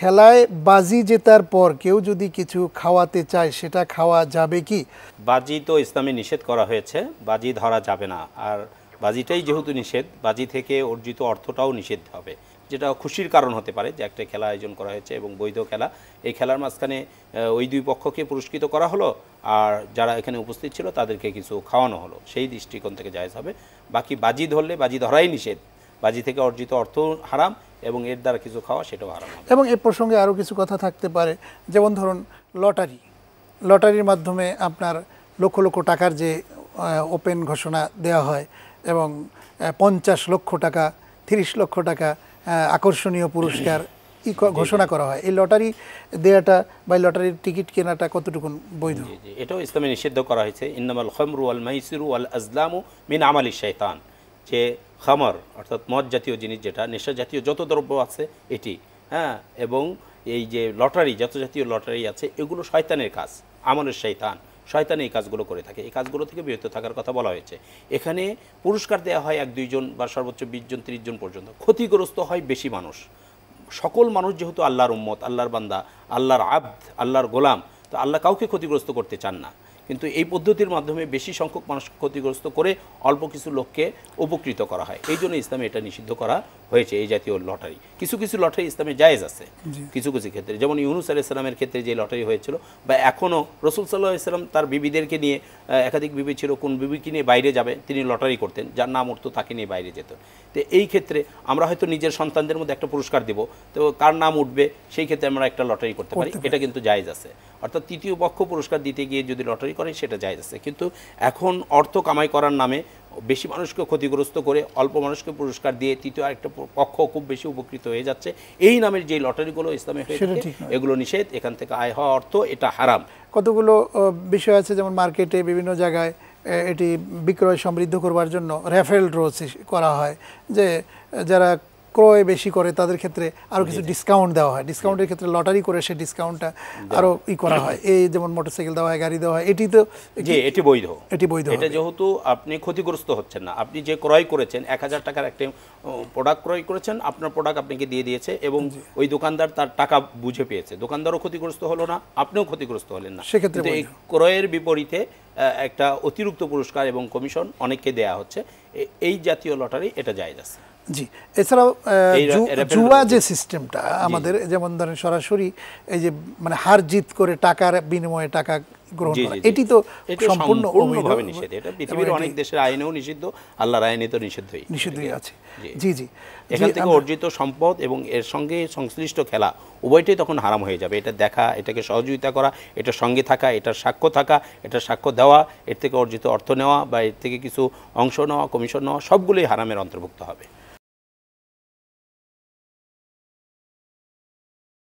খেলায় বাজি জেতার পর কেউ যদি কিছু খাওয়াতে চায় সেটা খাওয়া যাবে কি বাজি তো ইসলামে নিষেধ করা হয়েছে বাজি ধরা যাবে না আর বাজিটাই যেহেতু নিষেধ বাজি থেকে অর্জিত অর্থটাও নিষেধ হবে যেটা খুশির কারণ হতে পারে যে একটা খেলা আয়োজন করা হয়েছে এবং বৈধ খেলা এই খেলার মাঝখানে ওই দুই পক্ষকে পুরস্কৃত করা হলো আর যারা এখানে উপস্থিত ছিল তাদেরকে কিছু খাওয়ানো হলো সেই দৃষ্টিকোণ থেকে জায়জ হবে বাকি বাজি ধরলে বাজি ধরাই নিষেধ বাজি থেকে অর্জিত অর্থ হারাম এবং এর দ্বারা কিছু খাওয়া সেটাও আরাম এবং এ প্রসঙ্গে আরও কিছু কথা থাকতে পারে যেমন ধরুন লটারি লটারির মাধ্যমে আপনার লক্ষ লক্ষ টাকার যে ওপেন ঘোষণা দেওয়া হয় এবং পঞ্চাশ লক্ষ টাকা তিরিশ লক্ষ টাকা আকর্ষণীয় পুরস্কার ই ঘোষণা করা হয় এই লটারি দেয়াটা বা লটারির টিকিট কেনাটা কতটুকু বৈধ এটাও ইসলামে নিষিদ্ধ করা হয়েছে ইন্নামাল খমরু আল মাইসিরু আল আজলামু মিন আমালি শৈতান যে খামার অর্থাৎ মদ জাতীয় জিনিস যেটা নেশা জাতীয় যত দ্রব্য আছে এটি হ্যাঁ এবং এই যে লটারি যত জাতীয় লটারি আছে এগুলো শয়তানের কাজ আমানের শয়তান শয়তান এই কাজগুলো করে থাকে এই কাজগুলো থেকে বিরত থাকার কথা বলা হয়েছে এখানে পুরস্কার দেওয়া হয় এক দুইজন বা সর্বোচ্চ বিশজন ত্রিশ জন পর্যন্ত ক্ষতিগ্রস্ত হয় বেশি মানুষ সকল মানুষ যেহেতু আল্লাহর উম্মত আল্লাহর বান্দা আল্লাহর আব্দ আল্লাহর গোলাম তো আল্লাহ কাউকে ক্ষতিগ্রস্ত করতে চান না কিন্তু এই পদ্ধতির মাধ্যমে বেশি সংখ্যক মানুষ ক্ষতিগ্রস্ত করে অল্প কিছু লোককে উপকৃত করা হয় এই জন্য ইসলামে এটা নিষিদ্ধ করা হয়েছে এই জাতীয় লটারি কিছু কিছু লটারি ইসলামে জায়েজ আছে কিছু কিছু ক্ষেত্রে যেমন ইউনুস ইসলামের ক্ষেত্রে যে লটারি হয়েছিল বা এখনও রসুল সাল্লাহ ইসলাম তার বিবিদেরকে নিয়ে একাধিক বিবি ছিল কোন বিবিকে নিয়ে বাইরে যাবে তিনি লটারি করতেন যার নাম উঠতো তাকে নিয়ে বাইরে যেত তো এই ক্ষেত্রে আমরা হয়তো নিজের সন্তানদের মধ্যে একটা পুরস্কার দিব তো কার নাম উঠবে সেই ক্ষেত্রে আমরা একটা লটারি করতে পারি এটা কিন্তু জায়েজ আছে অর্থাৎ তৃতীয় পক্ষ পুরস্কার দিতে গিয়ে যদি লটারি করে সেটা যায় আছে কিন্তু এখন অর্থ কামাই করার নামে বেশি মানুষকে ক্ষতিগ্রস্ত করে অল্প মানুষকে পুরস্কার দিয়ে তৃতীয় আরেকটা পক্ষ খুব বেশি উপকৃত হয়ে যাচ্ছে এই নামের যে লটারিগুলো ইসলামে হয়ে এগুলো নিষেধ এখান থেকে আয় হওয়া অর্থ এটা হারাম কতগুলো বিষয় আছে যেমন মার্কেটে বিভিন্ন জায়গায় এটি বিক্রয় সমৃদ্ধ করবার জন্য রেফারেল রোজ করা হয় যে যারা ক্রয় বেশি করে তাদের ক্ষেত্রে আরও কিছু ডিসকাউন্ট দেওয়া হয় ডিসকাউন্টের ক্ষেত্রে লটারি করে সেই ডিসকাউন্টটা আরও ই করা হয় এই যেমন মোটরসাইকেল দেওয়া হয় গাড়ি দেওয়া হয় এটি তো জি এটি বৈধ এটি বৈধ এটা যেহেতু আপনি ক্ষতিগ্রস্ত হচ্ছেন না আপনি যে ক্রয় করেছেন এক হাজার টাকার একটা প্রোডাক্ট ক্রয় করেছেন আপনার প্রোডাক্ট আপনাকে দিয়ে দিয়েছে এবং ওই দোকানদার তার টাকা বুঝে পেয়েছে দোকানদারও ক্ষতিগ্রস্ত হলো না আপনিও ক্ষতিগ্রস্ত হলেন না সেক্ষেত্রে এই ক্রয়ের বিপরীতে একটা অতিরিক্ত পুরস্কার এবং কমিশন অনেককে দেয়া হচ্ছে এই জাতীয় লটারি এটা যায় আছে জি এছাড়াও জুয়া যে সিস্টেমটা আমাদের যেমন ধরেন সরাসরি এই যে মানে হার জিত করে টাকার বিনিময়ে টাকা এর সঙ্গে সংশ্লিষ্ট খেলা উভয়টাই তখন হারাম হয়ে যাবে এটা দেখা এটাকে সহযোগিতা করা এটার সঙ্গে থাকা এটার সাক্ষ্য থাকা এটার সাক্ষ্য দেওয়া এর থেকে অর্জিত অর্থ নেওয়া বা এর থেকে কিছু অংশ নেওয়া কমিশন নেওয়া সবগুলোই হারামের অন্তর্ভুক্ত হবে